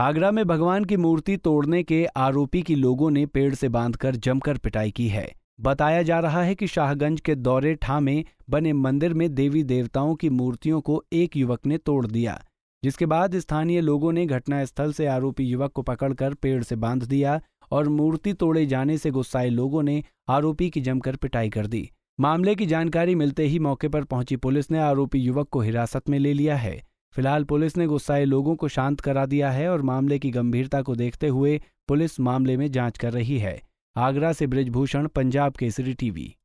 आगरा में भगवान की मूर्ति तोड़ने के आरोपी की लोगों ने पेड़ से बांधकर जमकर पिटाई की है बताया जा रहा है कि शाहगंज के दौरे ठा में बने मंदिर में देवी देवताओं की मूर्तियों को एक युवक ने तोड़ दिया जिसके बाद स्थानीय लोगों ने घटनास्थल से आरोपी युवक को पकड़कर पेड़ से बांध दिया और मूर्ति तोड़े जाने से गुस्साए लोगों ने आरोपी की जमकर पिटाई कर दी मामले की जानकारी मिलते ही मौके पर पहुंची पुलिस ने आरोपी युवक को हिरासत में ले लिया है फिलहाल पुलिस ने गुस्साए लोगों को शांत करा दिया है और मामले की गंभीरता को देखते हुए पुलिस मामले में जांच कर रही है आगरा से ब्रिजभूषण पंजाब केसरी टीवी